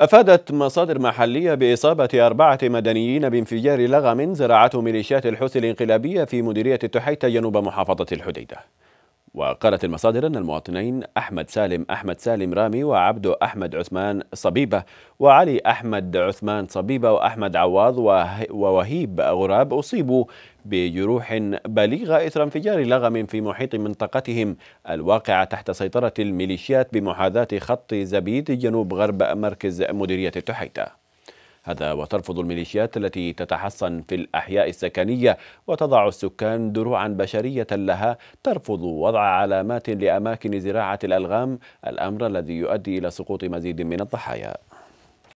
أفادت مصادر محلية بإصابة أربعة مدنيين بانفجار لغم زرعته ميليشيات الحوثي الانقلابية في مديرية التحيتة جنوب محافظة الحديدة وقالت المصادر أن المواطنين أحمد سالم أحمد سالم رامي وعبد أحمد عثمان صبيبة وعلي أحمد عثمان صبيبة وأحمد عواض ووهيب غراب أصيبوا بجروح بليغة إثر انفجار لغم في محيط منطقتهم الواقعة تحت سيطرة الميليشيات بمحاذاة خط زبيد جنوب غرب مركز مديرية التحيتة هذا وترفض الميليشيات التي تتحصن في الأحياء السكنية وتضع السكان دروعا بشرية لها ترفض وضع علامات لأماكن زراعة الألغام الأمر الذي يؤدي إلى سقوط مزيد من الضحايا